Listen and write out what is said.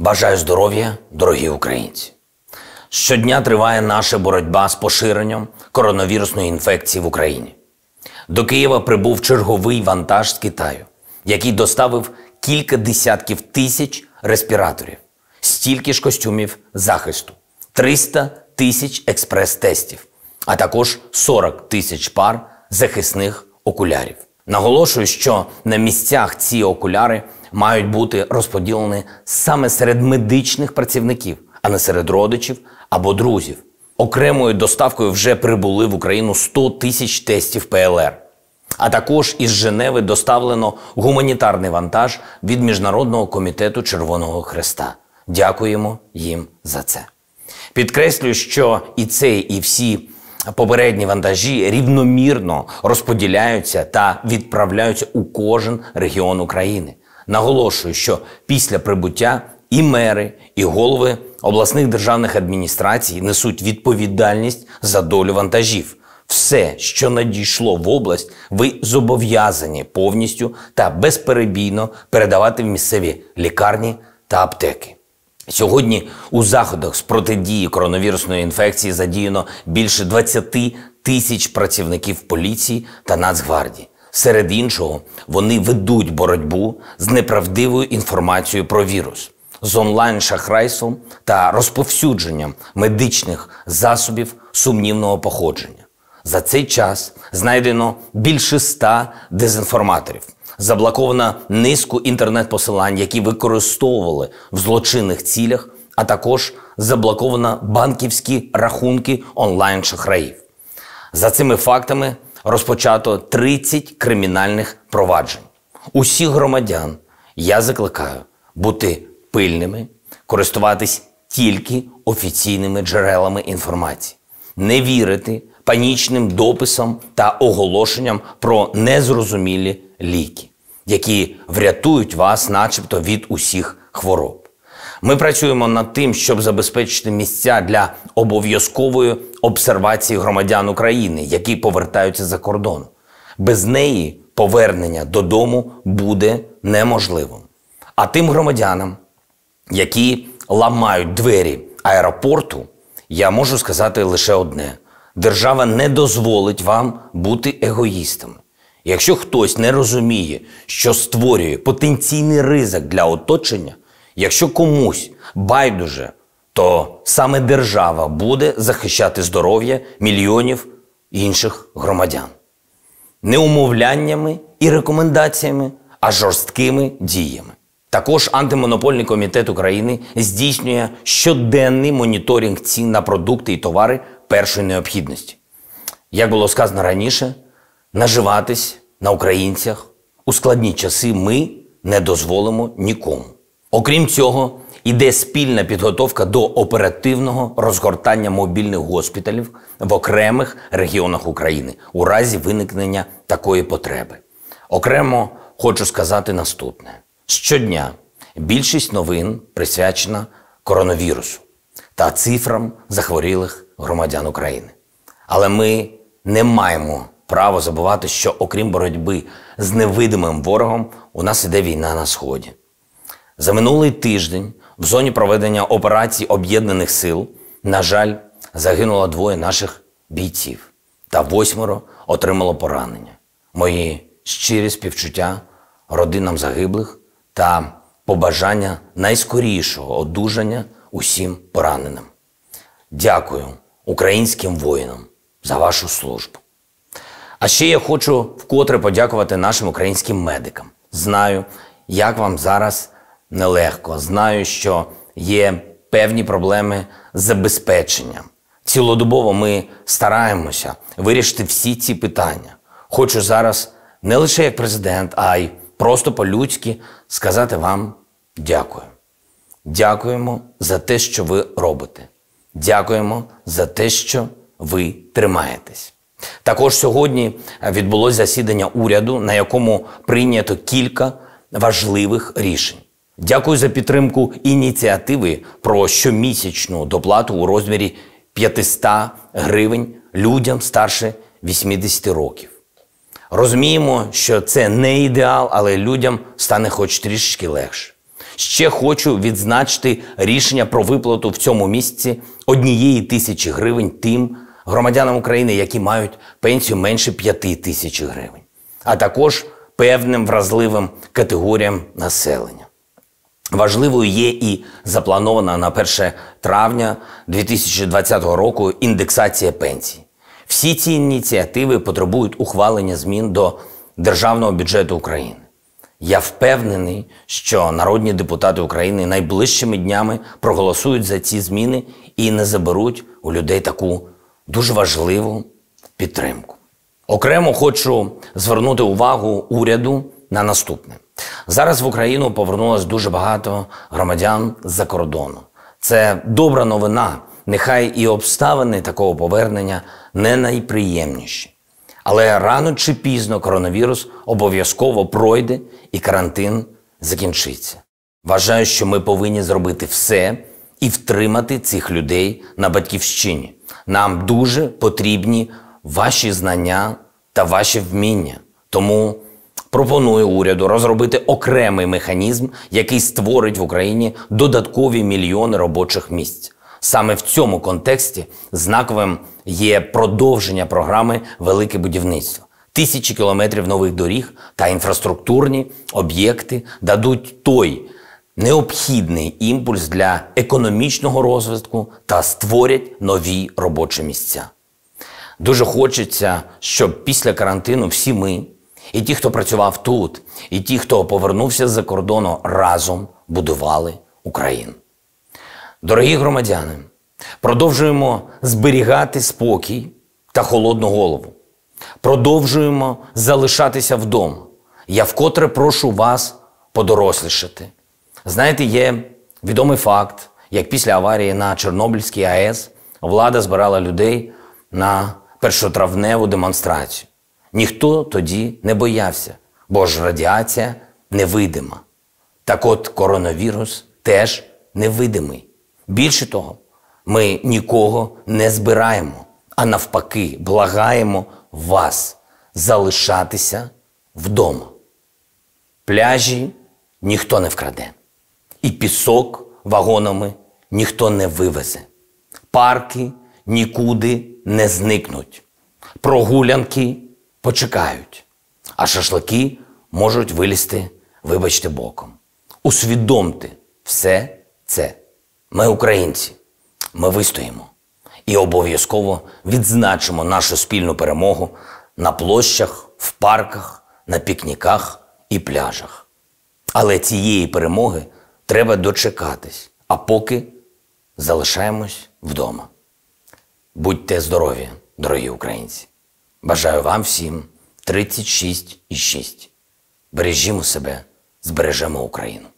Бажаю здоров'я, дорогі українці! Щодня триває наша боротьба з поширенням коронавірусної інфекції в Україні. До Києва прибув черговий вантаж з Китаю, який доставив кілька десятків тисяч респіраторів, стільки ж костюмів захисту, 300 тисяч експрес-тестів, а також 40 тисяч пар захисних окулярів. Наголошую, що на місцях ці окуляри мають бути розподілені саме серед медичних працівників, а не серед родичів або друзів. Окремою доставкою вже прибули в Україну 100 тисяч тестів ПЛР. А також із Женеви доставлено гуманітарний вантаж від Міжнародного комітету Червоного Хреста. Дякуємо їм за це. Підкреслюю, що і цей, і всі попередні вантажі рівномірно розподіляються та відправляються у кожен регіон України. Наголошую, що після прибуття і мери, і голови обласних державних адміністрацій несуть відповідальність за долю вантажів. Все, що надійшло в область, ви зобов'язані повністю та безперебійно передавати в місцеві лікарні та аптеки. Сьогодні у заходах з протидії коронавірусної інфекції задіяно більше 20 тисяч працівників поліції та Нацгвардії. Серед іншого, вони ведуть боротьбу з неправдивою інформацією про вірус, з онлайн-шахрайством та розповсюдженням медичних засобів сумнівного походження. За цей час знайдено більше ста дезінформаторів заблоковано низку інтернет-посилань, які використовували в злочинних цілях, а також заблоковано банківські рахунки онлайн шахраїв. За цими фактами розпочато 30 кримінальних проваджень. Усіх громадян я закликаю бути пильними, користуватись тільки офіційними джерелами інформації, не вірити панічним дописам та оголошенням про незрозумілі ліки, які врятують вас, начебто, від усіх хвороб. Ми працюємо над тим, щоб забезпечити місця для обов'язкової обсервації громадян України, які повертаються за кордон. Без неї повернення додому буде неможливим. А тим громадянам, які ламають двері аеропорту, я можу сказати лише одне: держава не дозволить вам бути егоїстами. Якщо хтось не розуміє, що створює потенційний ризик для оточення, якщо комусь байдуже, то саме держава буде захищати здоров'я мільйонів інших громадян. Не умовляннями і рекомендаціями, а жорсткими діями. Також антимонопольний комітет України здійснює щоденний моніторинг цін на продукти і товари першої необхідності. Як було сказано раніше, наживатись на українцях у складні часи ми не дозволимо нікому. Окрім цього, іде спільна підготовка до оперативного розгортання мобільних госпіталів в окремих регіонах України у разі виникнення такої потреби. Окремо хочу сказати наступне: щодня більшість новин присвячена коронавірусу та цифрам захворілих громадян України. Але ми не маємо право забувати, що окрім боротьби з невидимим ворогом, у нас іде війна на Сході. За минулий тиждень в зоні проведення операції Об'єднаних сил, на жаль, загинуло двоє наших бійців та восьмеро отримало поранення. Мої щирі співчуття родинам загиблих та побажання найскорішого одужання усім пораненим. Дякую українським воїнам за вашу службу. А ще я хочу вкотре подякувати нашим українським медикам. Знаю, як вам зараз нелегко. Знаю, що є певні проблеми з забезпеченням. Цілодобово ми стараємося вирішити всі ці питання. Хочу зараз не лише як президент, а й просто по-людськи сказати вам дякую. Дякуємо за те, що ви робите. Дякуємо за те, що ви тримаєтесь. Також сьогодні відбулось засідання уряду, на якому прийнято кілька важливих рішень. Дякую за підтримку ініціативи про щомісячну доплату у розмірі 500 гривень людям старше 80 років. Розуміємо, що це не ідеал, але людям стане хоч трішечки легше. Ще хочу відзначити рішення про виплату в цьому місяці однієї тисячі гривень тим громадянам України, які мають пенсію менше 5 тисяч гривень, а також певним вразливим категоріям населення. Важливою є і запланована на 1 травня 2020 року індексація пенсій. Всі ці ініціативи потребують ухвалення змін до державного бюджету України. Я впевнений, що народні депутати України найближчими днями проголосують за ці зміни і не заберуть у людей таку дуже важливу підтримку. Окремо хочу звернути увагу уряду на наступне. Зараз в Україну повернулось дуже багато громадян з-за кордону. Це добра новина. Нехай і обставини такого повернення не найприємніші. Але рано чи пізно коронавірус обов'язково пройде і карантин закінчиться. Вважаю, що ми повинні зробити все і втримати цих людей на батьківщині. Нам дуже потрібні ваші знання та ваші вміння. Тому пропоную уряду розробити окремий механізм, який створить в Україні додаткові мільйони робочих місць. Саме в цьому контексті знаковим є продовження програми Велике будівництво. Тисячі кілометрів нових доріг та інфраструктурні об'єкти дадуть той необхідний імпульс для економічного розвитку та створять нові робочі місця. Дуже хочеться, щоб після карантину всі ми, і ті, хто працював тут, і ті, хто повернувся з-за кордону, разом будували Україну. Дорогі громадяни, продовжуємо зберігати спокій та холодну голову. Продовжуємо залишатися вдома. Я вкотре прошу вас подорослішати. Знаєте, є відомий факт, як після аварії на Чорнобильській АЕС влада збирала людей на першотравневу демонстрацію. Ніхто тоді не боявся, бо ж радіація невидима. Так от коронавірус теж невидимий. Більше того, ми нікого не збираємо, а навпаки, благаємо вас залишатися вдома. Пляжі ніхто не вкраде і пісок вагонами ніхто не вивезе. Парки нікуди не зникнуть. Прогулянки почекають, а шашлики можуть вилізти, вибачте, боком. Усвідомте все це. Ми, українці, ми вистоїмо і обов'язково відзначимо нашу спільну перемогу на площах, в парках, на пікніках і пляжах. Але цієї перемоги треба дочекатись, а поки залишаємось вдома. Будьте здорові, дорогі українці! Бажаю вам всім 36,6. Бережімо себе, збережемо Україну.